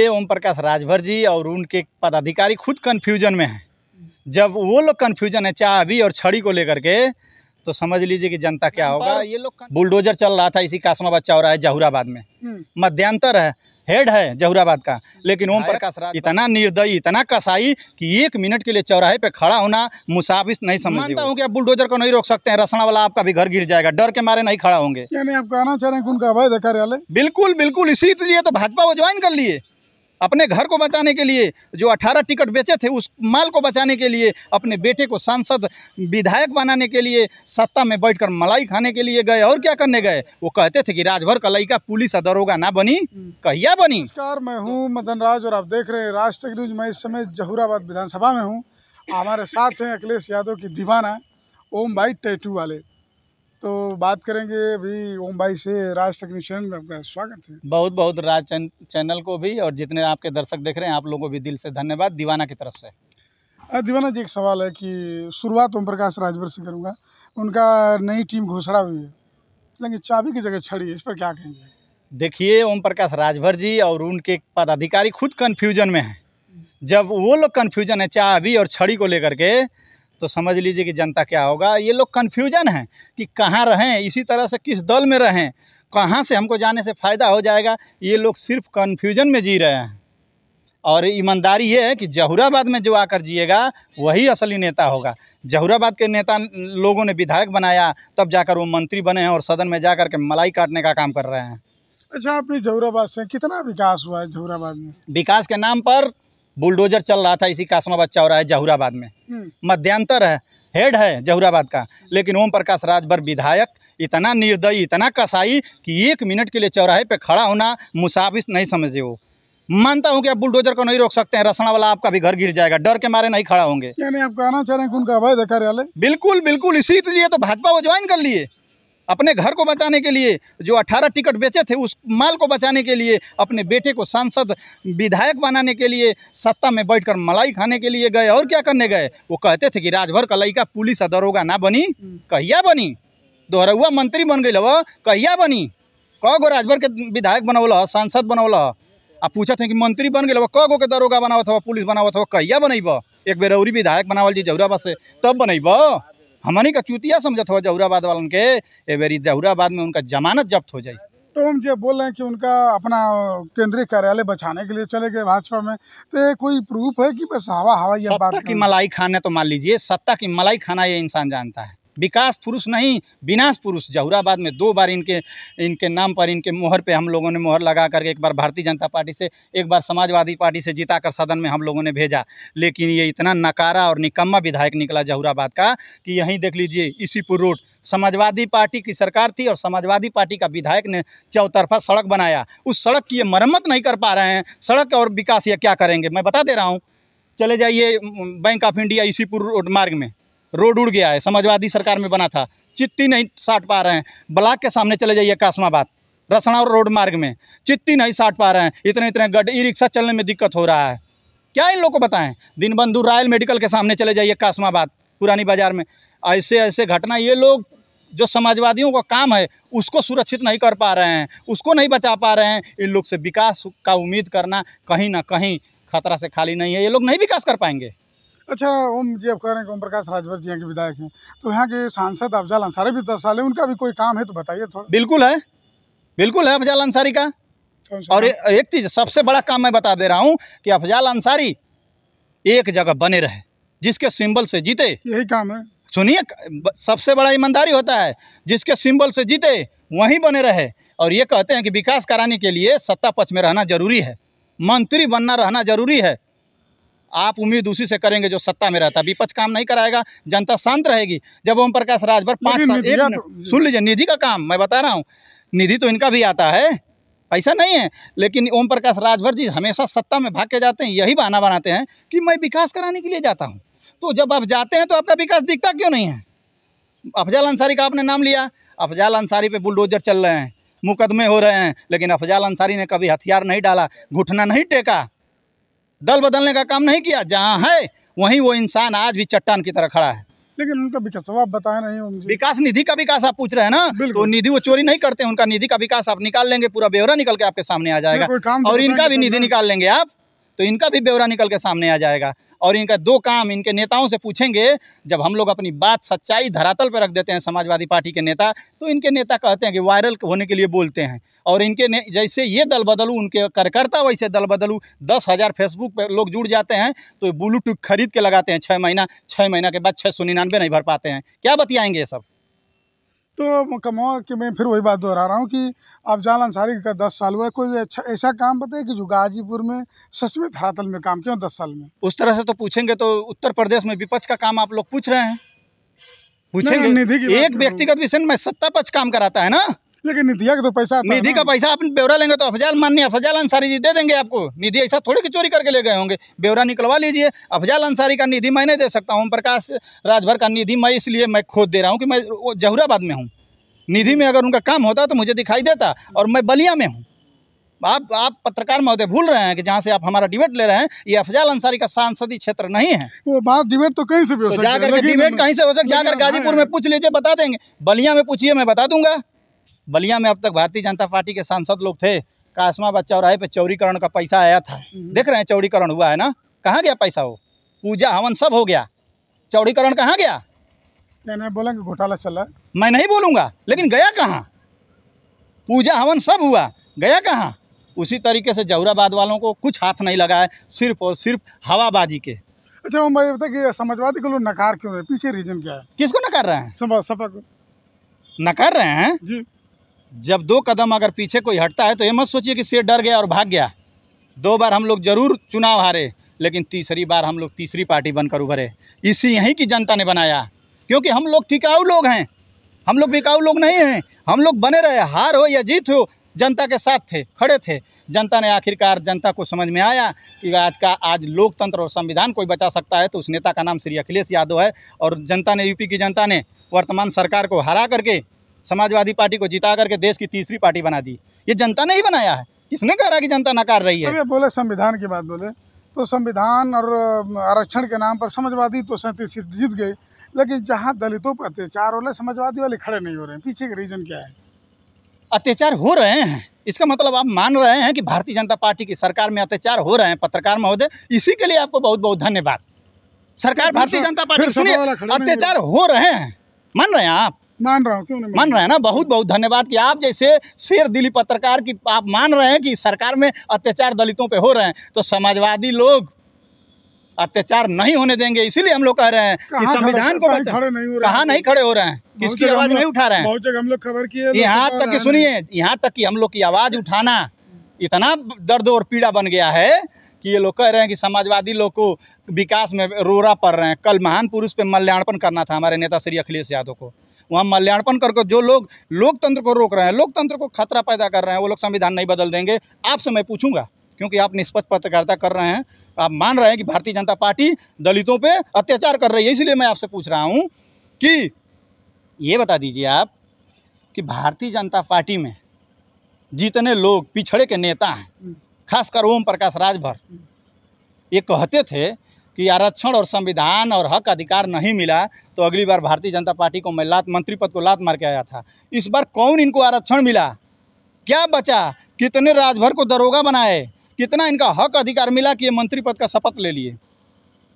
ये ओम प्रकाश राजभर जी और उनके पदाधिकारी खुद कन्फ्यूजन में हैं जब वो लोग कन्फ्यूजन है अभी और छड़ी को लेकर के तो समझ लीजिए कि जनता क्या होगा ये लोग बुलडोजर चल रहा था इसी कासमाबाद चौराहे है जहूराबाद में हम्म। मध्यांतर है हेड है जहूराबाद का लेकिन ओम प्रकाश राज इतना निर्दयी इतना कसाई कि एक मिनट के लिए चौराहे पे खड़ा होना मुसाफिस नहीं समझता हूँ कि आप बुलडोजर को नहीं रोक सकते हैं रसना वाला आपका भी घर गिर जाएगा डर के मारे नहीं खड़ा होंगे आप कहना चाह रहे हैं उनका बिल्कुल बिल्कुल इसीलिए तो भाजपा वो ज्वाइन कर लिए अपने घर को बचाने के लिए जो 18 टिकट बेचे थे उस माल को बचाने के लिए अपने बेटे को सांसद विधायक बनाने के लिए सत्ता में बैठकर मलाई खाने के लिए गए और क्या करने गए वो कहते थे कि राजभर का लड़का पुलिस दरोगा ना बनी हम्म। कहिया बनी नमस्कार मैं हूँ मदन राज और आप देख रहे हैं राज तक न्यूज मैं इस समय जहूराबाद विधानसभा में हूँ हमारे साथ हैं अखिलेश यादव की दीवाना ओम भाई टैटू वाले तो बात करेंगे अभी ओम भाई से राज टेक्नीशियन आपका स्वागत है बहुत बहुत राज चैन, चैनल को भी और जितने आपके दर्शक देख रहे हैं आप लोगों को भी दिल से धन्यवाद दीवाना की तरफ से दीवाना जी एक सवाल है कि शुरुआत ओम प्रकाश राजभर से करूँगा उनका नई टीम घोषणा हुई है लेकिन चाबी की जगह छड़ी इस पर क्या कहेंगे देखिए ओम प्रकाश राजभर जी और उनके पदाधिकारी खुद कन्फ्यूजन में हैं जब वो लोग कन्फ्यूजन है चाबी और छड़ी को लेकर के तो समझ लीजिए कि जनता क्या होगा ये लोग कन्फ्यूजन है कि कहाँ रहें इसी तरह से किस दल में रहें कहाँ से हमको जाने से फ़ायदा हो जाएगा ये लोग सिर्फ कन्फ्यूजन में जी रहे हैं और ईमानदारी ये है कि जहुराबाद में जो आकर जिएगा वही असली नेता होगा जहुराबाद के नेता लोगों ने विधायक बनाया तब जाकर वो मंत्री बने हैं और सदन में जा कर के मलाई काटने का काम कर रहे हैं अच्छा आपने जहुराबाद से कितना विकास हुआ है जहुराबाद में विकास के नाम पर बुलडोजर चल रहा था इसी कासमाबाद आसमा बच्चा हो रहा है जहुराबाद में हम्म। मध्यांतर है हेड है जहुराबाद का लेकिन ओम प्रकाश राजभर विधायक इतना निर्दयी इतना कसाई कि एक मिनट के लिए चौराहे पे खड़ा होना मुसाफिस नहीं समझे वो मानता हूँ कि आप बुलडोजर को नहीं रोक सकते हैं रसना वाला आपका भी घर गिर जाएगा डर के मारे नहीं खड़ा होंगे आप कहना चाह रहे हैं उनका अवैध कार्यालय बिल्कुल बिल्कुल इसी लिए तो भाजपा वो ज्वाइन कर लिए अपने घर को बचाने के लिए जो 18 टिकट बेचे थे उस माल को बचाने के लिए अपने बेटे को सांसद विधायक बनाने के लिए सत्ता में बैठकर मलाई खाने के लिए गए और क्या करने गए वो कहते थे कि राजभर का लड़का पुलिस दरोगा ना बनी हम्म। कहिया बनी दोहरा मंत्री बन गई वह कहिया बनी क गो राजभर के विधायक बनौल सांसद बनौल आ पूछा थे कि मंत्री बन गए क गो के दरोगा बनाव पुलिस बनावत कहिया बनैब एक बेरौरी विधायक बनावल जी जौराबा से तब बनैब हमारी का चुतिया समझत हो जहुराबाद वालन के ए बेरी जहुराबाद में उनका जमानत जब्त हो जाए तो हम जो बोल रहे हैं कि उनका अपना केंद्रीय कार्यालय बचाने के लिए चले गए भाजपा में तो ये कोई प्रूफ है कि बस हवा हवा ये बात की मलाई खाना तो मान लीजिए सत्ता की मलाई खाना ये इंसान जानता है विकास पुरुष नहीं विनाश पुरुष जहुराबाद में दो बार इनके इनके नाम पर इनके मोहर पे हम लोगों ने मोहर लगा करके एक बार भारतीय जनता पार्टी से एक बार समाजवादी पार्टी से जिता कर सदन में हम लोगों ने भेजा लेकिन ये इतना नकारा और निकम्मा विधायक निकला जहुराबाद का कि यहीं देख लीजिए इसीपुर रोड समाजवादी पार्टी की सरकार थी और समाजवादी पार्टी का विधायक ने चौतरफा सड़क बनाया उस सड़क की ये मरम्मत नहीं कर पा रहे हैं सड़क और विकास ये क्या करेंगे मैं बता दे रहा हूँ चले जाइए bank of India Isipur road मार्ग में रोड उड़ गया है समाजवादी सरकार में बना था चित्ती नहीं साट पा रहे हैं ब्लाक के सामने चले जाइए कासमाबाद रसना रोड मार्ग में चित्ती नहीं साट पा रहे हैं इतने इतने गड्ढे ई रिक्शा चलने में दिक्कत हो रहा है क्या इन लोग को बताएं दीनबंधु रॉयल मेडिकल के सामने चले जाइए कासमाबाद पुरानी बाजार में ऐसे ऐसे घटना ये लोग जो समाजवादियों का काम है उसको सुरक्षित नहीं कर पा रहे हैं उसको नहीं बचा पा रहे हैं इन लोग से विकास का उम्मीद करना कहीं ना कहीं खतरा से खाली नहीं है ये लोग नहीं विकास कर पाएंगे अच्छा ओम जी आप कह रहे हैं ओम प्रकाश राजभर जी यहाँ के विधायक हैं तो यहाँ के सांसद अफजाल अंसारी भी दस साल है उनका भी कोई काम है तो बताइए थोड़ा बिल्कुल है बिल्कुल है अफजाल अंसारी का और एक चीज़ सबसे बड़ा काम मैं बता दे रहा हूँ कि अफजाल अंसारी एक जगह बने रहे जिसके सिंबल से जीते यही काम है सुनिए सबसे बड़ा ईमानदारी होता है जिसके सिंबल से जीते वहीं बने रहे और ये कहते हैं कि विकास कराने के लिए सत्ता पक्ष में रहना जरूरी है मंत्री बनना रहना जरूरी है आप उम्मीद उसी से करेंगे जो सत्ता में रहता है विपक्ष काम नहीं कराएगा जनता शांत रहेगी जब ओम प्रकाश राजभर पाँच साल एक सुन लीजिए निधि का काम मैं बता रहा हूँ निधि तो इनका भी आता है ऐसा नहीं है लेकिन ओम प्रकाश राजभर जी हमेशा सत्ता में भाग के जाते हैं यही बहाना बनाते हैं कि मैं विकास कराने के लिए जाता हूँ तो जब आप जाते हैं तो आपका विकास दिखता क्यों नहीं है अफजाल अंसारी का आपने नाम लिया अफजाल अंसारी पे बुलडोजर चल रहे हैं मुकदमे हो रहे हैं लेकिन अफजाल अंसारी ने कभी हथियार नहीं डाला घुटना नहीं टेका दल बदलने का काम नहीं किया जहाँ है वहीं वो इंसान आज भी चट्टान की तरह खड़ा है लेकिन उनका विकास आप बताए नहीं विकास निधि का विकास आप पूछ रहे हैं ना तो निधि वो चोरी नहीं करते उनका निधि का विकास आप निकाल लेंगे पूरा ब्यौरा निकल के आपके सामने आ जाएगा और इनका भी निधि निकाल लेंगे आप तो इनका भी ब्यौरा निकल के सामने आ जाएगा और इनका दो काम इनके नेताओं से पूछेंगे जब हम लोग अपनी बात सच्चाई धरातल पर रख देते हैं समाजवादी पार्टी के नेता तो इनके नेता कहते हैं कि वायरल होने के लिए बोलते हैं और इनके जैसे ये दल बदलू उनके कार्यकर्ता वैसे दल बदलू दस हज़ार फेसबुक पर लोग जुड़ जाते हैं तो ब्लूटूथ खरीद के लगाते हैं छः महीना छः महीना के बाद छः सौ निन्यानवे नहीं भर पाते हैं क्या बतियाएंगे ये सब तो मुकम्मा कि मैं फिर वही बात दोहरा रहा हूँ कि अब जाल अंसारी का दस साल हुआ कोई अच्छा ऐसा काम बताए कि जो गाजीपुर में सच में धरातल में काम किया दस साल में उस तरह से तो पूछेंगे तो उत्तर प्रदेश में विपक्ष का काम आप लोग पूछ रहे हैं पूछेंगे नहीं एक व्यक्तिगत विषय में सत्ता पक्ष काम कराता है ना लेकिन निधिया का तो पैसा निधि का पैसा आप ब्यौरा लेंगे तो अफजाल माननीय अफजाल अंसारी जी दे देंगे आपको निधि ऐसा थोड़ी की चोरी करके ले गए होंगे ब्यौरा निकलवा लीजिए अफजाल अंसारी का निधि मैं नहीं दे सकता हूँ प्रकाश राजभर का निधि मैं इसलिए मैं खोद दे रहा हूँ कि मैं जहुराबाद में हूँ निधि में अगर उनका काम होता तो मुझे दिखाई देता और मैं बलिया में हूँ आप आप पत्रकार महोदय भूल रहे हैं कि जहाँ से आप हमारा डिबेट ले रहे हैं ये अफजाल अंसारी का सांसदीय क्षेत्र नहीं है वो बात डिबेट तो कहीं से भी हो तो जाकर डिबेट कहीं से हो सकता जाकर हाँ। गाजीपुर में पूछ लीजिए बता देंगे बलिया में पूछिए मैं बता दूंगा बलिया में अब तक भारतीय जनता पार्टी के सांसद लोग थे और चौराहे पे चौरीकरण का पैसा आया था हम्म। देख रहे हैं चौड़ीकरण हुआ है ना कहाँ गया पैसा वो पूजा हवन सब हो गया चौड़ीकरण कहाँ गया नहीं नहीं बोलेंगे घोटाला चला मैं नहीं बोलूँगा लेकिन गया कहाँ पूजा हवन सब हुआ गया कहाँ उसी तरीके से जहुराबाद वालों को कुछ हाथ नहीं लगाए सिर्फ और सिर्फ हवाबाजी के अच्छा वो मैं बता कि समाजवादी को लोग नकार क्यों है पीछे रीजन क्या है किसको नकार रहे हैं सपा को नकार रहे हैं जी जब दो कदम अगर पीछे कोई हटता है तो ये मत सोचिए कि शेर डर गया और भाग गया दो बार हम लोग जरूर चुनाव हारे लेकिन तीसरी बार हम लोग तीसरी पार्टी बनकर उभरे इसी यहीं की जनता ने बनाया क्योंकि हम लोग टिकाऊ लोग हैं हम लोग बिकाऊ लोग नहीं हैं हम लोग बने रहे हार हो या जीत हो जनता के साथ थे खड़े थे जनता ने आखिरकार जनता को समझ में आया कि आज का आज लोकतंत्र और संविधान कोई बचा सकता है तो उस नेता का नाम श्री अखिलेश यादव है और जनता ने यूपी की जनता ने वर्तमान सरकार को हरा करके समाजवादी पार्टी को जिता करके देश की तीसरी पार्टी बना दी ये जनता ने ही बनाया है किसने कह रहा कि जनता नकार रही है बोले संविधान की बात बोले तो संविधान और आरक्षण के नाम पर समाजवादी तो सैंतीस सीट जीत गई लेकिन जहाँ दलितों पर अत्याचार हो रहे समाजवादी वाले खड़े नहीं हो रहे हैं पीछे का रीज़न क्या है अत्याचार हो रहे हैं इसका मतलब आप मान रहे हैं कि भारतीय जनता पार्टी की सरकार में अत्याचार हो रहे हैं पत्रकार महोदय इसी के लिए आपको बहुत बहुत धन्यवाद सरकार भारतीय जनता पार्टी अत्याचार हो रहे हैं मान रहे हैं आप मान रहा हूँ क्यों नहीं मान रहे हैं ना बहुत बहुत धन्यवाद कि आप जैसे शेर दिली पत्रकार की आप मान रहे हैं कि सरकार में अत्याचार दलितों पे हो रहे हैं तो समाजवादी लोग अत्याचार नहीं होने देंगे इसीलिए हम लोग कह रहे हैं कि संविधान को खड़े नहीं नहीं खड़े हो रहे हैं किसकी आवाज नहीं उठा रहे हैं बहुत जगह हम लोग खबर किए यहाँ तक की सुनिए यहाँ तक की हम लोग की आवाज उठाना इतना दर्द और पीड़ा बन गया है कि ये लोग कह रहे हैं कि समाजवादी लोग को विकास में रोरा पड़ रहे हैं कल महान पुरुष पे मल्यार्पण करना था हमारे नेता श्री अखिलेश यादव को वहाँ मल्यार्पण करके जो लोग लोकतंत्र को रोक रहे हैं लोकतंत्र को खतरा पैदा कर रहे हैं वो लोग संविधान नहीं बदल देंगे आपसे मैं पूछूंगा क्योंकि आप निष्पक्ष पत्रकारिता कर रहे हैं आप मान रहे हैं कि भारतीय जनता पार्टी दलितों पर अत्याचार कर रही है इसलिए मैं आपसे पूछ रहा हूँ कि ये बता दीजिए आप कि भारतीय जनता पार्टी में जितने लोग पिछड़े के नेता हैं हम्म। खासकर ओम प्रकाश राजभर ये कहते थे कि आरक्षण और संविधान और हक अधिकार नहीं मिला तो अगली बार भारतीय जनता पार्टी को मैं लात मंत्री पद को लात मार के आया था इस बार कौन इनको आरक्षण मिला क्या बचा कितने राजभर को दरोगा बनाए कितना इनका हक अधिकार मिला कि ये मंत्री पद का शपथ ले लिए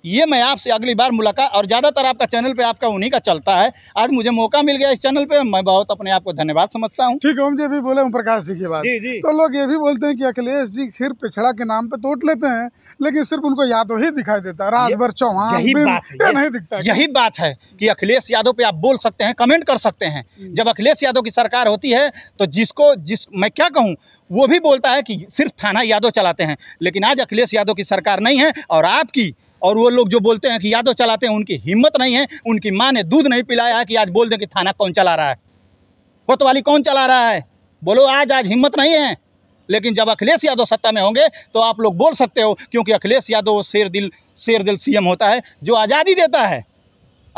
ये मैं आपसे अगली बार मुलाकात और ज़्यादातर आपका चैनल पे आपका उन्हीं का चलता है आज मुझे मौका मिल गया इस चैनल पे मैं बहुत अपने आप को धन्यवाद समझता हूँ ठीक है जी भी बोले ओम प्रकाश जी की बात जी जी तो लोग ये भी बोलते हैं कि अखिलेश जी खीर पिछड़ा के नाम पे तोड़ लेते हैं लेकिन सिर्फ उनको यादव ही दिखाई देता है रात भर चौहान नहीं दिखता यही बात है कि अखिलेश यादव पे आप बोल सकते हैं कमेंट कर सकते हैं हम्म। जब अखिलेश यादव की सरकार होती है तो जिसको जिस मैं क्या कहूँ वो भी बोलता है कि सिर्फ थाना यादव चलाते हैं लेकिन आज अखिलेश यादव की सरकार नहीं है और आपकी और वो लोग जो बोलते हैं कि यादव चलाते हैं उनकी हिम्मत नहीं है उनकी माँ ने दूध नहीं पिलाया है कि आज बोल दें कि थाना कौन चला रहा है कोतवाली कौन चला रहा है बोलो आज आज हिम्मत नहीं है लेकिन जब अखिलेश यादव सत्ता में होंगे तो आप लोग बोल सकते हो क्योंकि अखिलेश यादव शेर दिल शेर दिल सी होता है जो आज़ादी देता है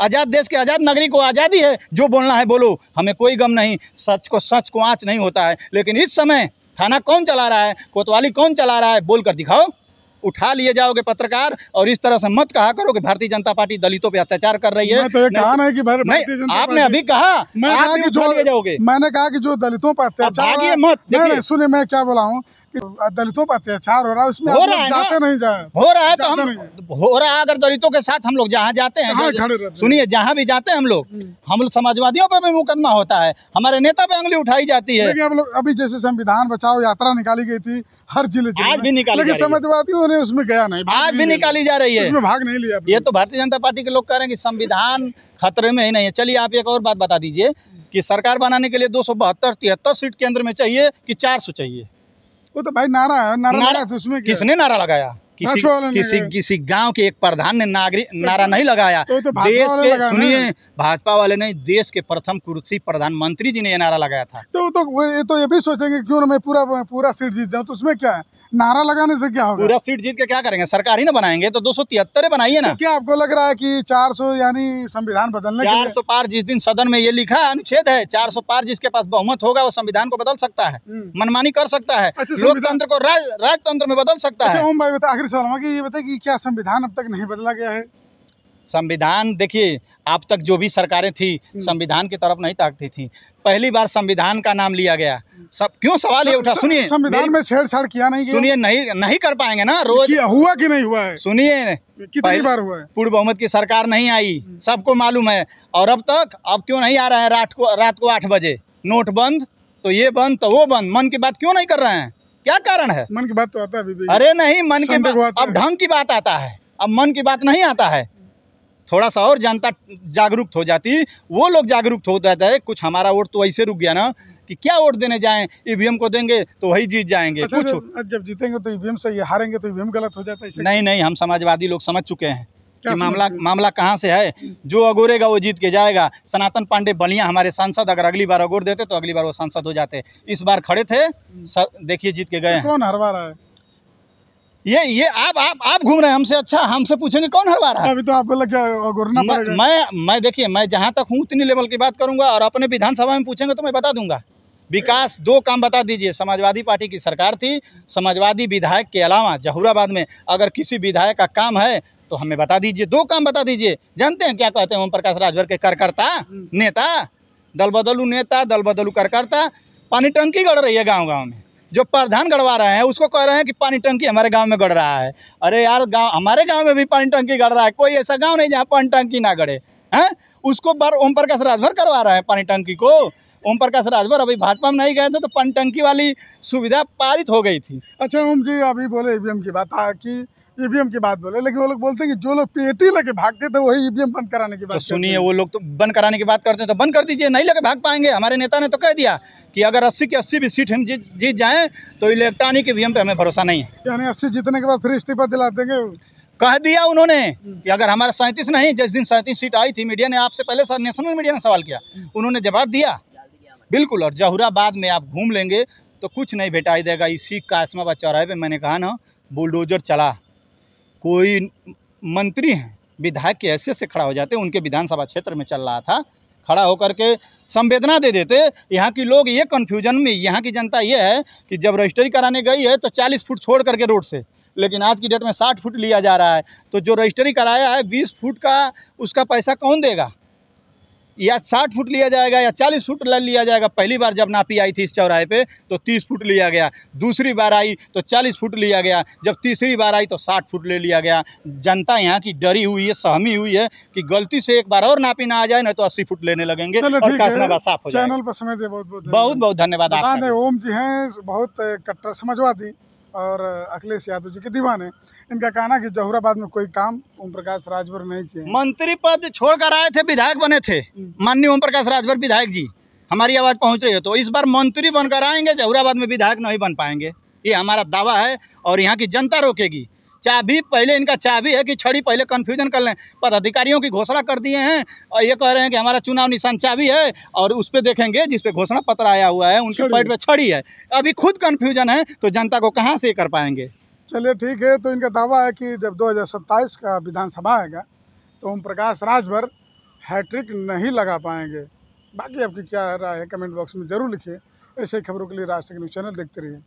आज़ाद देश के आज़ाद नागरिक को आज़ादी है जो बोलना है बोलो हमें कोई गम नहीं सच को सच को आँच नहीं होता है लेकिन इस समय थाना कौन चला रहा है कोतवाली कौन चला रहा है बोलकर दिखाओ उठा लिए जाओगे पत्रकार और इस तरह से मत कहा करो कि भारतीय जनता पार्टी दलितों पे अत्याचार कर रही है तो कहा ना कि आपने अभी कहा मैंने कहा कि जो मैंने कहा कि जो दलितों पर अत्याचार सुनिए मैं क्या बोला हूँ दलितों पर अत्याचार हो रहा है उसमें हो रहा है जाते नहीं जाए हो रहा है तो हम हो रहा है अगर दलितों के साथ हम लोग जहाँ जाते हैं सुनिए जहाँ भी जाते हैं हम लोग हम्म। हम लोग समाजवादियों पर भी मुकदमा होता है हमारे नेता पे अंगली उठाई जाती है लेकिन लोग अभी जैसे संविधान बचाओ यात्रा निकाली गई थी हर जिले आज भी निकाली लेकिन समाजवादियों ने उसमें गया नहीं आज भी निकाली जा रही है भाग नहीं लिया ये तो भारतीय जनता पार्टी के लोग कह रहे हैं कि संविधान खतरे में ही नहीं है चलिए आप एक और बात बता दीजिए कि सरकार बनाने के लिए दो सौ बहत्तर तिहत्तर सीट केंद्र में चाहिए कि चार सौ चाहिए वो तो भाई नारा है नारा, नारा तो उसमें किसने नारा लगाया किसी किसी किसी गांव के एक प्रधान ने नागरिक तो नारा नहीं लगाया तो तो देश के सुनिए भाजपा वाले नहीं देश के प्रथम कुर्सी प्रधानमंत्री जी ने ये नारा लगाया था तो तो ये तो ये भी सोचेंगे क्यों मैं पूरा पूरा सीट जीत जाऊँ तो उसमें क्या है नारा लगाने से क्या होगा पूरा सीट जीत के क्या करेंगे सरकार ही ना बनाएंगे तो दो सौ तिहत्तर बनाइए ना तो क्या आपको लग रहा है कि चार सौ यानी संविधान बदलने चार सौ पार जिस दिन सदन में ये लिखा अनुच्छेद है 400 पार जिसके पास बहुमत होगा वो संविधान को बदल सकता है हम्म। मनमानी कर सकता है अच्छा, लोकतंत्र को राजतंत्र में बदल सकता अच्छा, है ओम भाई बता आखिरी सवाल ये बताए की क्या संविधान अब तक नहीं बदला गया है संविधान देखिए आप तक जो भी सरकारें थी हम्म। संविधान की तरफ नहीं ताकती थी पहली बार संविधान का नाम लिया गया सब क्यों सवाल ये उठा सुनिए संविधान में छेड़छाड़ किया नहीं सुनिए नहीं नहीं कर पाएंगे ना रोज हुआ कि नहीं हुआ है सुनिए कितनी बार हुआ है पूर्व बहुमत की सरकार नहीं आई सबको मालूम है और अब तक अब क्यों नहीं आ रहा है रात को रात को आठ बजे नोट बंद तो ये बंद तो वो बंद मन की बात क्यों नहीं कर रहे हैं क्या कारण है मन की बात तो आता है अरे नहीं मन की बात अब ढंग की बात आता है अब मन की बात नहीं आता है थोड़ा सा और जनता जागरूक हो जाती वो लोग जागरूक हो जाता है कुछ हमारा वोट तो ऐसे रुक गया ना कि क्या वोट देने जाएं ईवीएम को देंगे तो वही जीत जाएंगे अच्छा, कुछ जब जीतेंगे तो ईवीएम सही है हारेंगे तो ईवीएम गलत हो जाता है नहीं नहीं हम समाजवादी लोग समझ चुके हैं कि मामला मामला कहाँ से है जो अगोरेगा वो जीत के जाएगा सनातन पांडे बलिया हमारे सांसद अगर अगली बार अगोर देते तो अगली बार वो सांसद हो जाते इस बार खड़े थे हम्म। देखिए जीत के गए तो कौन हरवा रहा है ये ये आप आप आप घूम रहे हैं हमसे अच्छा हमसे पूछेंगे कौन हरवा रहा है अभी तो आपको लग मैं मैं, मैं देखिए मैं जहाँ तक हूँ उतनी लेवल की बात करूँगा और अपने विधानसभा में पूछेंगे तो मैं बता दूंगा विकास दो काम बता दीजिए समाजवादी पार्टी की सरकार थी समाजवादी विधायक के अलावा जहूराबाद में अगर किसी विधायक का काम है तो हमें बता दीजिए दो काम बता दीजिए जानते हैं क्या कहते हैं ओम प्रकाश राजभर के कार्यकर्ता नेता दल बदलू नेता दल बदलू कार्यकर्ता पानी टंकी गड़ रही है गाँव गाँव में जो प्रधान गड़वा रहे हैं उसको कह रहे हैं कि पानी टंकी हमारे गांव में गड़ रहा है अरे यार गांव हमारे गांव में भी पानी टंकी गड़ रहा है कोई ऐसा गांव नहीं जहाँ पानी टंकी ना गड़े हैं उसको बार ओम प्रकाश राजभर करवा रहे हैं पानी टंकी को ओम प्रकाश राजभर अभी भाजपा में नहीं गए थे तो पानी टंकी वाली सुविधा पारित हो गई थी अच्छा ओम जी अभी बोले ई की बात था हाँ, कि ईवीएम e की बात बोले लेकिन वो लोग बोलते हैं कि जो लोग पेटी लेके भागते थे वही ईवीएम e बंद कराने की तो बात तो सुनिए वो लोग तो बंद कराने की बात करते हैं तो बंद कर दीजिए नहीं लेके भाग पाएंगे हमारे नेता ने तो कह दिया कि अगर अस्सी की अस्सी भी सीट हम जीत जाए तो इलेक्ट्रॉनिक ईवीएम e पे हमें भरोसा नहीं है यानी अस्सी जीतने के बाद फिर इस्तीफा दिला देंगे कह दिया उन्होंने हम्म। कि अगर हमारा सैंतीस नहीं जिस दिन सैंतीस सीट आई थी मीडिया ने आपसे पहले नेशनल मीडिया ने सवाल किया उन्होंने जवाब दिया बिल्कुल और जहुराबाद में आप घूम लेंगे तो कुछ नहीं भेटाई देगा इसी कासमाबाद चौराहे पे मैंने कहा ना बुलडोजर चला कोई मंत्री हैं विधायक की हैसियत से खड़ा हो जाते उनके विधानसभा क्षेत्र में चल रहा था खड़ा होकर के संवेदना दे देते यहाँ की लोग ये कन्फ्यूजन में यहाँ की जनता ये है कि जब रजिस्ट्री कराने गई है तो चालीस फुट छोड़ करके रोड से लेकिन आज की डेट में साठ फुट लिया जा रहा है तो जो रजिस्ट्री कराया है बीस फुट का उसका पैसा कौन देगा या साठ फुट लिया जाएगा या चालीस फुट लिया जाएगा पहली बार जब नापी आई थी इस चौराहे पे तो तीस फुट लिया गया दूसरी बार आई तो चालीस फुट लिया गया जब तीसरी बार आई तो साठ फुट ले लिया गया जनता यहाँ की डरी हुई है सहमी हुई है कि गलती से एक बार और नापी ना आ जाए ना तो अस्सी फुट लेने लगेंगे और साफ हो चैनल पर समय बहुत बहुत बहुत बहुत धन्यवाद ओम जी हैं बहुत कट्टर समझवा दी और अखिलेश यादव जी के दीवान है इनका कहना कि जहुराबाद में कोई काम ओम प्रकाश राजभर नहीं किए मंत्री पद छोड़कर आए थे विधायक बने थे हम्म। माननीय ओम प्रकाश राजभर विधायक जी हमारी आवाज़ पहुंच रही है तो इस बार मंत्री बनकर आएंगे जहुराबाद में विधायक नहीं बन पाएंगे ये हमारा दावा है और यहाँ की जनता रोकेगी चाबी पहले इनका चाबी है कि छड़ी पहले कन्फ्यूजन कर लें पदाधिकारियों की घोषणा कर दिए हैं और ये कह रहे हैं कि हमारा चुनाव निशान चाबी है और उस पर देखेंगे जिसपे घोषणा पत्र आया हुआ है उनके पैट पर छड़ी है अभी खुद कन्फ्यूजन है तो जनता को कहाँ से कर पाएंगे चलिए ठीक है तो इनका दावा है कि जब दो का विधानसभा आएगा तो ओम प्रकाश राजभर हैट्रिक नहीं लगा पाएंगे बाकी आपकी क्या राय है कमेंट बॉक्स में ज़रूर लिखिए ऐसे खबरों के लिए राष्ट्रीय न्यूज़ चैनल देखते रहिए